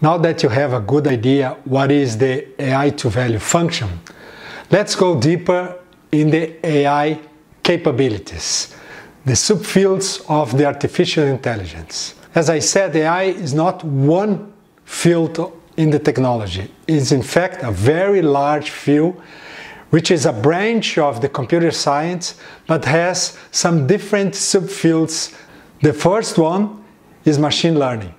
Now that you have a good idea what is the AI to value function, let's go deeper in the AI capabilities, the subfields of the artificial intelligence. As I said, AI is not one field in the technology. It's in fact a very large field which is a branch of the computer science but has some different subfields. The first one is machine learning.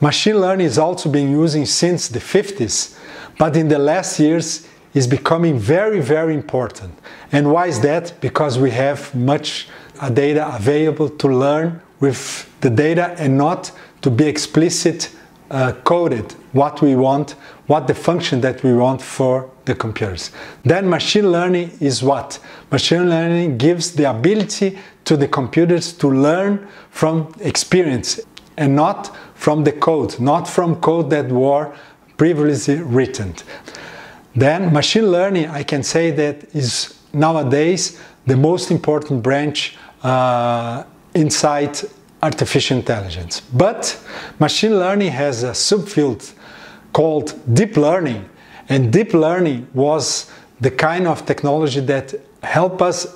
Machine learning is also being used since the 50s, but in the last years is becoming very, very important. And why is that? Because we have much uh, data available to learn with the data and not to be explicit uh, coded what we want, what the function that we want for the computers. Then machine learning is what? Machine learning gives the ability to the computers to learn from experience and not from the code, not from code that were previously written. Then machine learning, I can say that is nowadays the most important branch uh, inside artificial intelligence. But machine learning has a subfield called deep learning, and deep learning was the kind of technology that help us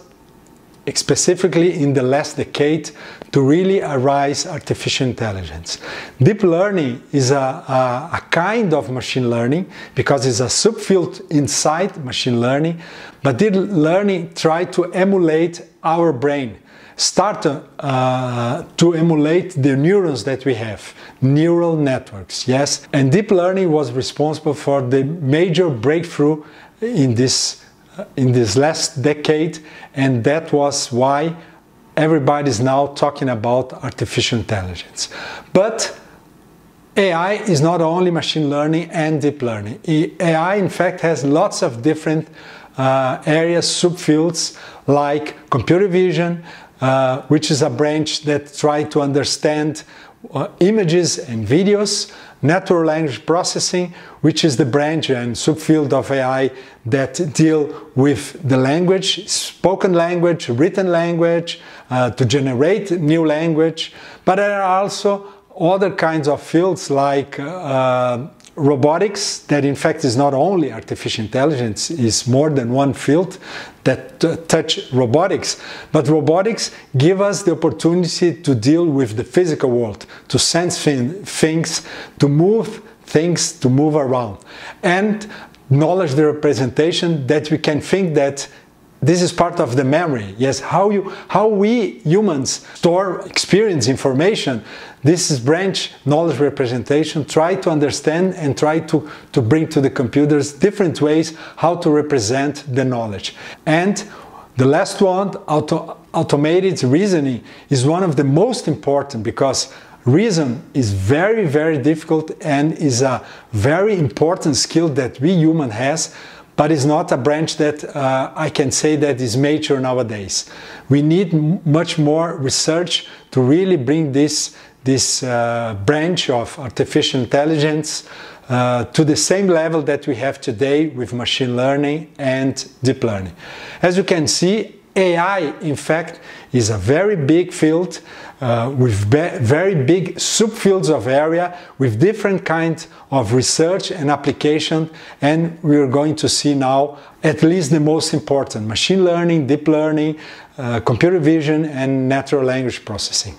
specifically in the last decade, to really arise artificial intelligence. Deep learning is a, a, a, kind of machine learning because it's a subfield inside machine learning, but deep learning tried to emulate our brain, start uh, to emulate the neurons that we have, neural networks, yes? And deep learning was responsible for the major breakthrough in this in this last decade and that was why everybody's now talking about artificial intelligence. But AI is not only machine learning and deep learning. AI, in fact, has lots of different uh, areas, subfields, like computer vision, uh, which is a branch that tries to understand uh, images and videos, natural language processing, which is the branch and subfield of AI that deal with the language, spoken language, written language, uh, to generate new language. But there are also other kinds of fields like uh, robotics that in fact is not only artificial intelligence is more than one field that touch robotics but robotics give us the opportunity to deal with the physical world to sense things to move things to move around and knowledge the representation that we can think that this is part of the memory. Yes, how you how we humans store experience information. This is branch knowledge representation. Try to understand and try to, to bring to the computers different ways how to represent the knowledge. And the last one, auto, automated reasoning, is one of the most important because reason is very, very difficult and is a very important skill that we human has, but it's not a branch that uh, I can say that is major nowadays. We need much more research to really bring this, this uh, branch of artificial intelligence uh, to the same level that we have today with machine learning and deep learning. As you can see, AI, in fact, is a very big field uh, with very big subfields of area with different kinds of research and application. And we are going to see now at least the most important machine learning, deep learning, uh, computer vision, and natural language processing.